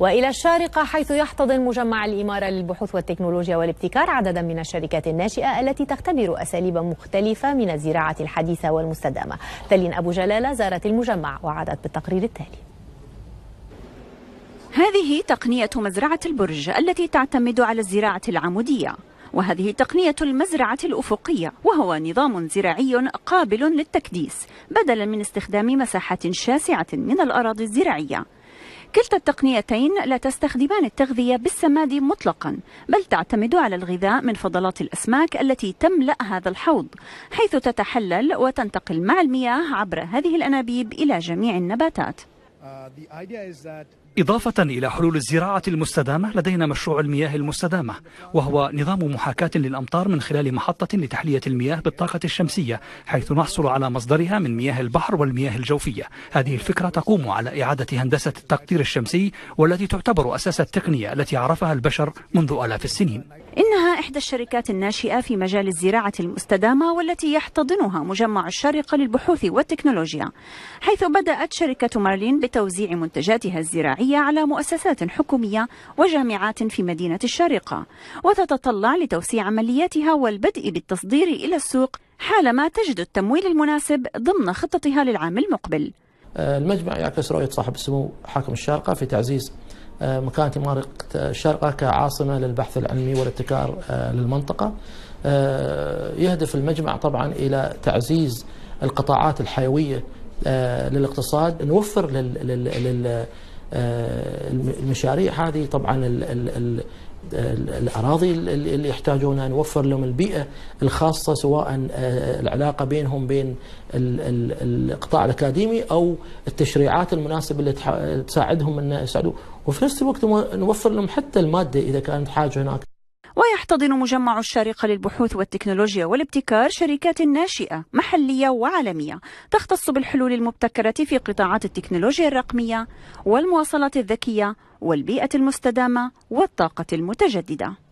وإلى الشارقة حيث يحتضن مجمع الإمارة للبحوث والتكنولوجيا والابتكار عددا من الشركات الناشئة التي تختبر أساليب مختلفة من الزراعة الحديثة والمستدامة تلين أبو جلالة زارت المجمع وعادت بالتقرير التالي هذه تقنية مزرعة البرج التي تعتمد على الزراعة العمودية وهذه تقنية المزرعة الأفقية وهو نظام زراعي قابل للتكديس بدلا من استخدام مساحات شاسعة من الأراضي الزراعية كلتا التقنيتين لا تستخدمان التغذية بالسماد مطلقا بل تعتمد على الغذاء من فضلات الأسماك التي تملأ هذا الحوض حيث تتحلل وتنتقل مع المياه عبر هذه الأنابيب إلى جميع النباتات uh, إضافة إلى حلول الزراعة المستدامة لدينا مشروع المياه المستدامة وهو نظام محاكاة للأمطار من خلال محطة لتحلية المياه بالطاقة الشمسية حيث نحصل على مصدرها من مياه البحر والمياه الجوفية هذه الفكرة تقوم على إعادة هندسة التقطير الشمسي والتي تعتبر أساس التقنية التي عرفها البشر منذ آلاف السنين إنها إحدى الشركات الناشئة في مجال الزراعة المستدامة والتي يحتضنها مجمع الشارقة للبحوث والتكنولوجيا حيث بدأت شركة مارلين بتوزيع منتجاتها الزراعية الجماعية على مؤسسات حكومية وجامعات في مدينة الشارقة وتتطلع لتوسيع عملياتها والبدء بالتصدير إلى السوق حالما تجد التمويل المناسب ضمن خطتها للعام المقبل آه، المجمع يعكس رؤية صاحب السمو حاكم الشارقة في تعزيز آه، مكانة إمارة الشارقة كعاصمة للبحث العلمي والابتكار آه، للمنطقة يهدف المجمع طبعا إلى تعزيز القطاعات الحيوية للاقتصاد نوفر لل آه، المشاريع هذه طبعا الـ الـ الـ الأراضي اللي يحتاجونها نوفر لهم البيئة الخاصة سواء آه، العلاقة بينهم بين القطاع الأكاديمي أو التشريعات المناسبة اللي تساعدهم أن يساعدوا وفي نفس الوقت نوفر لهم حتى المادة إذا كانت حاجة هناك يحتضن مجمع الشارقة للبحوث والتكنولوجيا والابتكار شركات ناشئة محلية وعالمية تختص بالحلول المبتكرة في قطاعات التكنولوجيا الرقمية والمواصلات الذكية والبيئة المستدامة والطاقة المتجددة